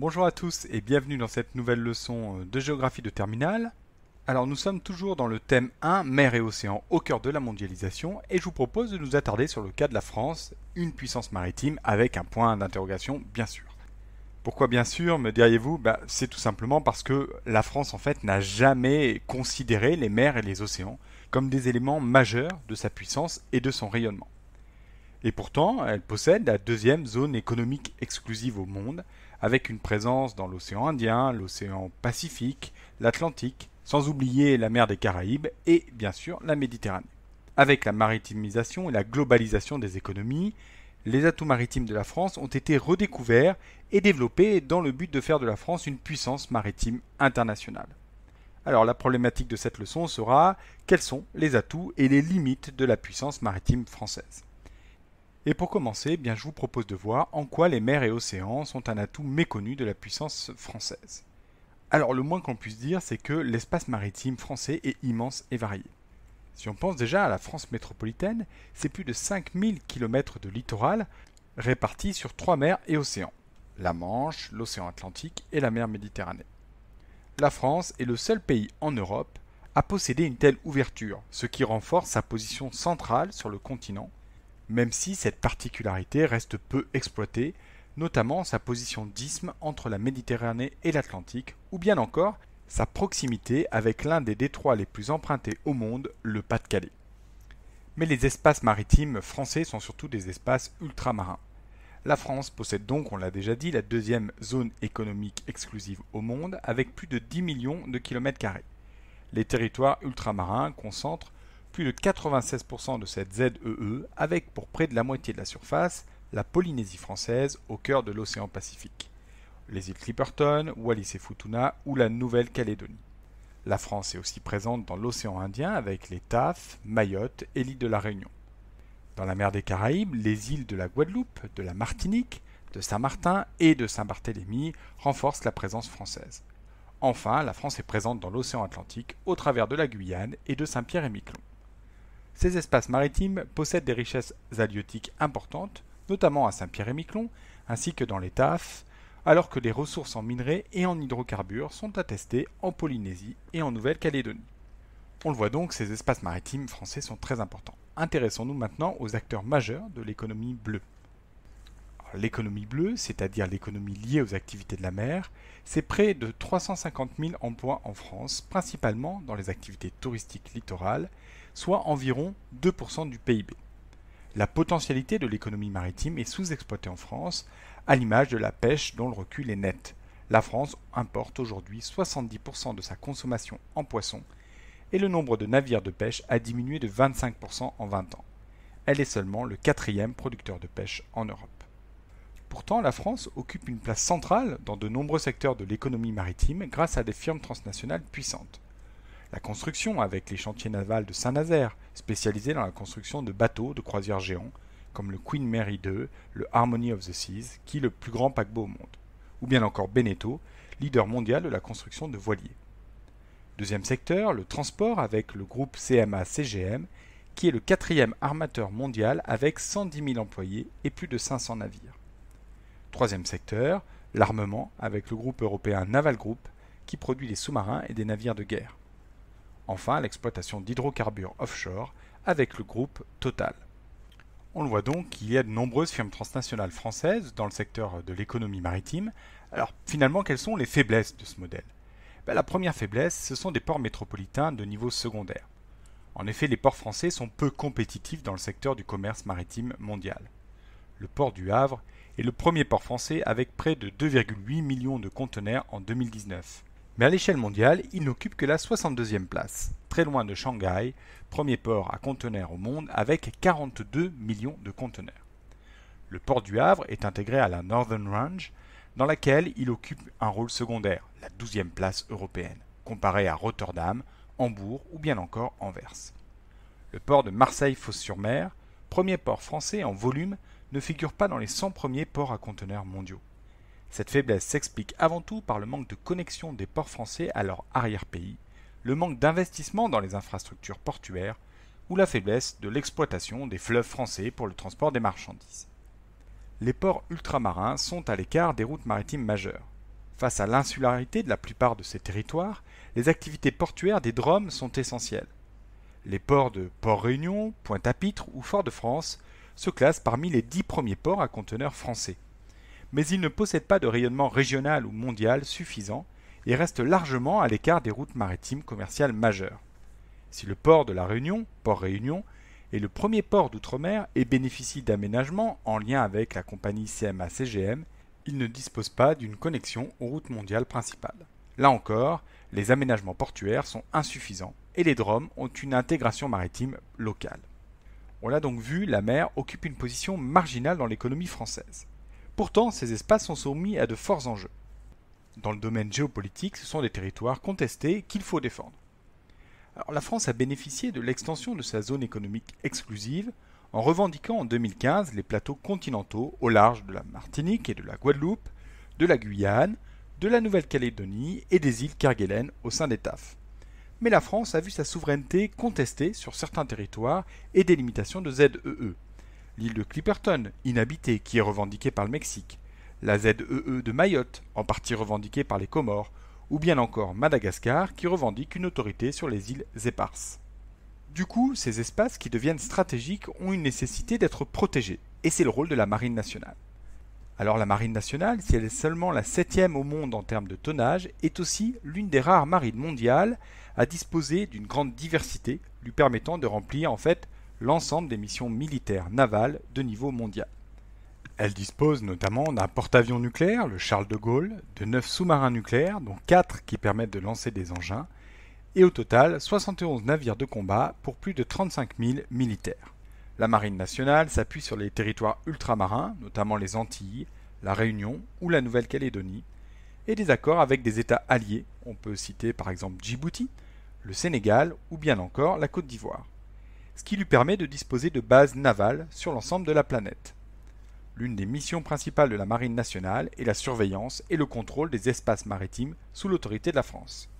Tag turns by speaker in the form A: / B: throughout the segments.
A: Bonjour à tous et bienvenue dans cette nouvelle leçon euh, de géographie de terminale. Alors nous sommes toujours dans le thème 1, mer et océan au cœur de la mondialisation et je vous propose de nous attarder sur le cas de la France, une puissance maritime avec un point d'interrogation bien sûr. Pourquoi bien sûr, me diriez-vous bah, C'est tout simplement parce que la France en fait n'a jamais considéré les mers et les océans comme des éléments majeurs de sa puissance et de son rayonnement. Et pourtant, elle possède la deuxième zone économique exclusive au monde, avec une présence dans l'océan Indien, l'océan Pacifique, l'Atlantique, sans oublier la mer des Caraïbes et bien sûr la Méditerranée. Avec la maritimisation et la globalisation des économies, les atouts maritimes de la France ont été redécouverts et développés dans le but de faire de la France une puissance maritime internationale. Alors la problématique de cette leçon sera quels sont les atouts et les limites de la puissance maritime française. Et pour commencer, eh bien, je vous propose de voir en quoi les mers et océans sont un atout méconnu de la puissance française. Alors le moins qu'on puisse dire, c'est que l'espace maritime français est immense et varié. Si on pense déjà à la France métropolitaine, c'est plus de 5000 km de littoral répartis sur trois mers et océans, la Manche, l'océan Atlantique et la mer Méditerranée. La France est le seul pays en Europe à posséder une telle ouverture, ce qui renforce sa position centrale sur le continent même si cette particularité reste peu exploitée, notamment sa position d'isthme entre la Méditerranée et l'Atlantique, ou bien encore sa proximité avec l'un des détroits les plus empruntés au monde, le Pas-de-Calais. Mais les espaces maritimes français sont surtout des espaces ultramarins. La France possède donc, on l'a déjà dit, la deuxième zone économique exclusive au monde avec plus de 10 millions de kilomètres carrés. Les territoires ultramarins concentrent plus de 96% de cette ZEE, e avec pour près de la moitié de la surface la Polynésie française au cœur de l'océan Pacifique, les îles Clipperton, Wallis et Futuna ou la Nouvelle-Calédonie. La France est aussi présente dans l'océan Indien avec les Taf, Mayotte et l'île de la Réunion. Dans la mer des Caraïbes, les îles de la Guadeloupe, de la Martinique, de Saint-Martin et de Saint-Barthélemy renforcent la présence française. Enfin, la France est présente dans l'océan Atlantique au travers de la Guyane et de Saint-Pierre-et-Miquelon. Ces espaces maritimes possèdent des richesses halieutiques importantes, notamment à Saint-Pierre-et-Miquelon, ainsi que dans les TAF, alors que les ressources en minerais et en hydrocarbures sont attestées en Polynésie et en Nouvelle-Calédonie. On le voit donc, ces espaces maritimes français sont très importants. Intéressons-nous maintenant aux acteurs majeurs de l'économie bleue. L'économie bleue, c'est-à-dire l'économie liée aux activités de la mer, c'est près de 350 000 emplois en France, principalement dans les activités touristiques littorales, soit environ 2% du PIB. La potentialité de l'économie maritime est sous-exploitée en France, à l'image de la pêche dont le recul est net. La France importe aujourd'hui 70% de sa consommation en poissons et le nombre de navires de pêche a diminué de 25% en 20 ans. Elle est seulement le quatrième producteur de pêche en Europe. Pourtant, la France occupe une place centrale dans de nombreux secteurs de l'économie maritime grâce à des firmes transnationales puissantes la construction avec les chantiers navals de Saint-Nazaire, spécialisés dans la construction de bateaux de croisière géants, comme le Queen Mary II, le Harmony of the Seas, qui est le plus grand paquebot au monde, ou bien encore Beneteau, leader mondial de la construction de voiliers. Deuxième secteur, le transport avec le groupe CMA-CGM, qui est le quatrième armateur mondial avec 110 000 employés et plus de 500 navires. Troisième secteur, l'armement avec le groupe européen Naval Group, qui produit des sous-marins et des navires de guerre. Enfin, l'exploitation d'hydrocarbures offshore avec le groupe Total. On le voit donc qu'il y a de nombreuses firmes transnationales françaises dans le secteur de l'économie maritime. Alors finalement, quelles sont les faiblesses de ce modèle ben, La première faiblesse, ce sont des ports métropolitains de niveau secondaire. En effet, les ports français sont peu compétitifs dans le secteur du commerce maritime mondial. Le port du Havre est le premier port français avec près de 2,8 millions de conteneurs en 2019 mais à l'échelle mondiale, il n'occupe que la 62e place, très loin de Shanghai, premier port à conteneurs au monde avec 42 millions de conteneurs. Le port du Havre est intégré à la Northern Range, dans laquelle il occupe un rôle secondaire, la 12e place européenne, comparé à Rotterdam, Hambourg ou bien encore Anvers. Le port de Marseille-Fos-sur-Mer, premier port français en volume, ne figure pas dans les 100 premiers ports à conteneurs mondiaux. Cette faiblesse s'explique avant tout par le manque de connexion des ports français à leur arrière-pays, le manque d'investissement dans les infrastructures portuaires ou la faiblesse de l'exploitation des fleuves français pour le transport des marchandises. Les ports ultramarins sont à l'écart des routes maritimes majeures. Face à l'insularité de la plupart de ces territoires, les activités portuaires des Drômes sont essentielles. Les ports de Port-Réunion, Pointe-à-Pitre ou Fort-de-France se classent parmi les dix premiers ports à conteneurs français mais il ne possède pas de rayonnement régional ou mondial suffisant et reste largement à l'écart des routes maritimes commerciales majeures. Si le port de la Réunion, Port Réunion, est le premier port d'outre-mer et bénéficie d'aménagements en lien avec la compagnie CMA-CGM, il ne dispose pas d'une connexion aux routes mondiales principales. Là encore, les aménagements portuaires sont insuffisants et les drômes ont une intégration maritime locale. On l'a donc vu, la mer occupe une position marginale dans l'économie française. Pourtant, ces espaces sont soumis à de forts enjeux. Dans le domaine géopolitique, ce sont des territoires contestés qu'il faut défendre. la France a bénéficié de l'extension de sa zone économique exclusive en revendiquant en 2015 les plateaux continentaux au large de la Martinique et de la Guadeloupe, de la Guyane, de la Nouvelle-Calédonie et des îles Kerguelen au sein des TAF. Mais la France a vu sa souveraineté contestée sur certains territoires et des limitations de ZEE, e l'île de Clipperton, inhabitée, qui est revendiquée par le Mexique, la ZEE e de Mayotte, en partie revendiquée par les Comores, ou bien encore Madagascar, qui revendique une autorité sur les îles éparses. Du coup, ces espaces qui deviennent stratégiques ont une nécessité d'être protégés, et c'est le rôle de la Marine nationale. Alors la Marine nationale, si elle est seulement la septième au monde en termes de tonnage, est aussi l'une des rares marines mondiales à disposer d'une grande diversité, lui permettant de remplir en fait l'ensemble des missions militaires navales de niveau mondial. Elle dispose notamment d'un porte-avions nucléaire, le Charles de Gaulle, de 9 sous-marins nucléaires, dont 4 qui permettent de lancer des engins, et au total 71 navires de combat pour plus de 35 000 militaires. La Marine nationale s'appuie sur les territoires ultramarins, notamment les Antilles, la Réunion ou la Nouvelle-Calédonie, et des accords avec des États alliés, on peut citer par exemple Djibouti, le Sénégal ou bien encore la Côte d'Ivoire ce qui lui permet de disposer de bases navales sur l'ensemble de la planète. L'une des missions principales de la Marine nationale est la surveillance et le contrôle des espaces maritimes sous l'autorité de la France.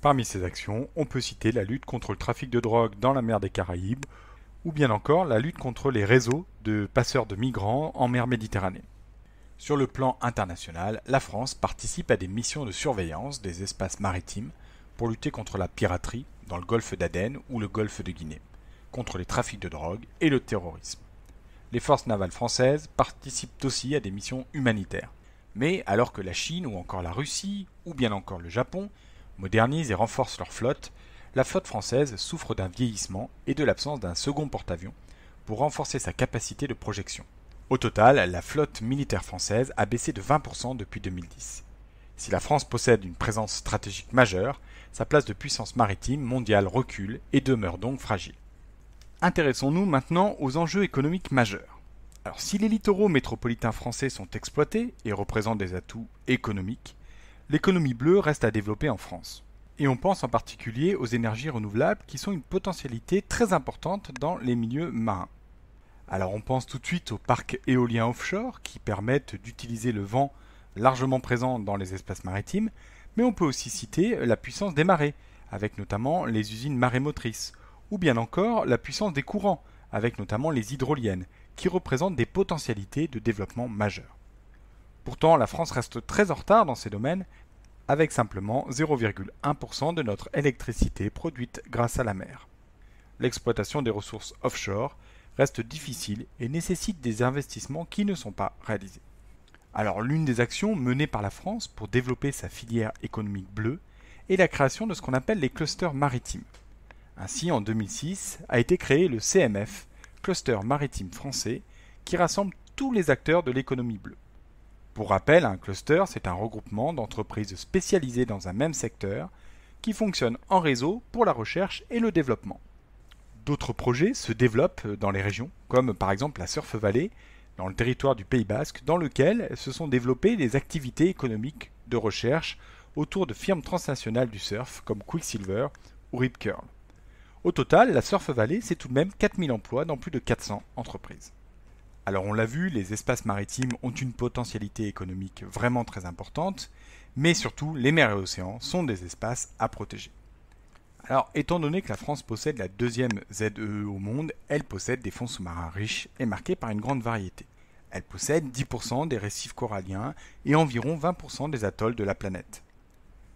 A: Parmi ces actions, on peut citer la lutte contre le trafic de drogue dans la mer des Caraïbes ou bien encore la lutte contre les réseaux de passeurs de migrants en mer Méditerranée. Sur le plan international, la France participe à des missions de surveillance des espaces maritimes pour lutter contre la piraterie dans le golfe d'Aden ou le golfe de Guinée contre les trafics de drogue et le terrorisme. Les forces navales françaises participent aussi à des missions humanitaires. Mais alors que la Chine ou encore la Russie, ou bien encore le Japon, modernisent et renforcent leur flotte, la flotte française souffre d'un vieillissement et de l'absence d'un second porte-avions pour renforcer sa capacité de projection. Au total, la flotte militaire française a baissé de 20% depuis 2010. Si la France possède une présence stratégique majeure, sa place de puissance maritime mondiale recule et demeure donc fragile. Intéressons-nous maintenant aux enjeux économiques majeurs. Alors si les littoraux métropolitains français sont exploités et représentent des atouts économiques, l'économie bleue reste à développer en France. Et on pense en particulier aux énergies renouvelables qui sont une potentialité très importante dans les milieux marins. Alors on pense tout de suite aux parcs éoliens offshore qui permettent d'utiliser le vent largement présent dans les espaces maritimes, mais on peut aussi citer la puissance des marées, avec notamment les usines marémotrices, ou bien encore la puissance des courants, avec notamment les hydroliennes, qui représentent des potentialités de développement majeures. Pourtant, la France reste très en retard dans ces domaines, avec simplement 0,1% de notre électricité produite grâce à la mer. L'exploitation des ressources offshore reste difficile et nécessite des investissements qui ne sont pas réalisés. Alors l'une des actions menées par la France pour développer sa filière économique bleue est la création de ce qu'on appelle les clusters maritimes. Ainsi, en 2006 a été créé le CMF, Cluster Maritime Français, qui rassemble tous les acteurs de l'économie bleue. Pour rappel, un cluster, c'est un regroupement d'entreprises spécialisées dans un même secteur qui fonctionne en réseau pour la recherche et le développement. D'autres projets se développent dans les régions, comme par exemple la Surf Valley, dans le territoire du Pays Basque, dans lequel se sont développées des activités économiques de recherche autour de firmes transnationales du surf comme Quicksilver ou Rip Curl. Au total, la Surf Valley, c'est tout de même 4000 emplois dans plus de 400 entreprises. Alors on l'a vu, les espaces maritimes ont une potentialité économique vraiment très importante, mais surtout les mers et océans sont des espaces à protéger. Alors étant donné que la France possède la deuxième ZEE e au monde, elle possède des fonds sous-marins riches et marqués par une grande variété. Elle possède 10% des récifs coralliens et environ 20% des atolls de la planète.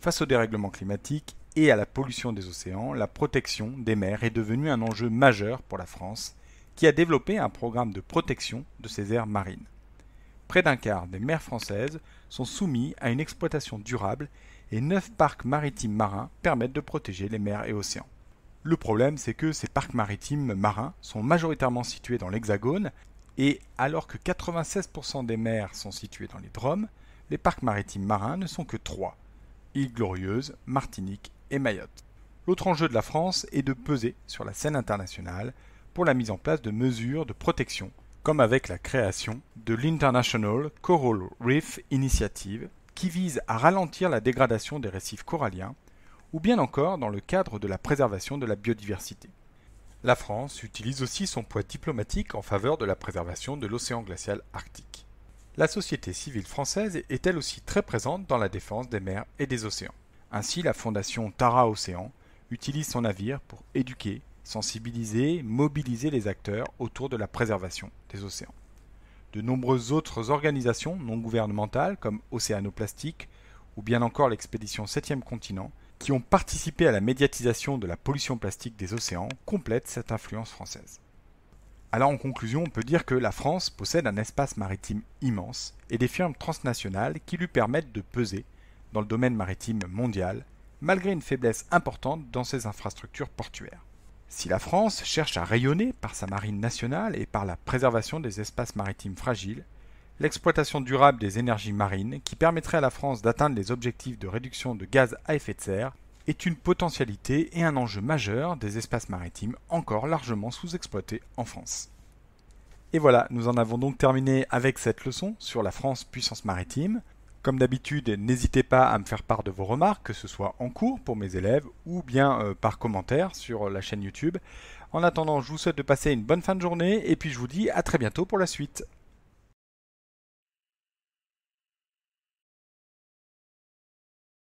A: Face au dérèglement climatique, et à la pollution des océans, la protection des mers est devenue un enjeu majeur pour la France, qui a développé un programme de protection de ses aires marines. Près d'un quart des mers françaises sont soumis à une exploitation durable et neuf parcs maritimes marins permettent de protéger les mers et océans. Le problème, c'est que ces parcs maritimes marins sont majoritairement situés dans l'Hexagone, et alors que 96% des mers sont situées dans les Drômes, les parcs maritimes marins ne sont que trois îles Glorieuse, Martinique et Mayotte. L'autre enjeu de la France est de peser sur la scène internationale pour la mise en place de mesures de protection, comme avec la création de l'International Coral Reef Initiative, qui vise à ralentir la dégradation des récifs coralliens, ou bien encore dans le cadre de la préservation de la biodiversité. La France utilise aussi son poids diplomatique en faveur de la préservation de l'océan glacial arctique. La société civile française est elle aussi très présente dans la défense des mers et des océans. Ainsi, la fondation Tara Océan utilise son navire pour éduquer, sensibiliser, mobiliser les acteurs autour de la préservation des océans. De nombreuses autres organisations non gouvernementales comme Océanoplastique ou bien encore l'expédition 7e continent qui ont participé à la médiatisation de la pollution plastique des océans complètent cette influence française. Alors en conclusion, on peut dire que la France possède un espace maritime immense et des firmes transnationales qui lui permettent de peser dans le domaine maritime mondial, malgré une faiblesse importante dans ses infrastructures portuaires. Si la France cherche à rayonner par sa marine nationale et par la préservation des espaces maritimes fragiles, l'exploitation durable des énergies marines, qui permettrait à la France d'atteindre les objectifs de réduction de gaz à effet de serre, est une potentialité et un enjeu majeur des espaces maritimes encore largement sous-exploités en France. Et voilà, nous en avons donc terminé avec cette leçon sur la France puissance maritime. Comme d'habitude, n'hésitez pas à me faire part de vos remarques, que ce soit en cours pour mes élèves ou bien euh, par commentaire sur euh, la chaîne YouTube. En attendant, je vous souhaite de passer une bonne fin de journée et puis je vous dis à très bientôt pour la suite.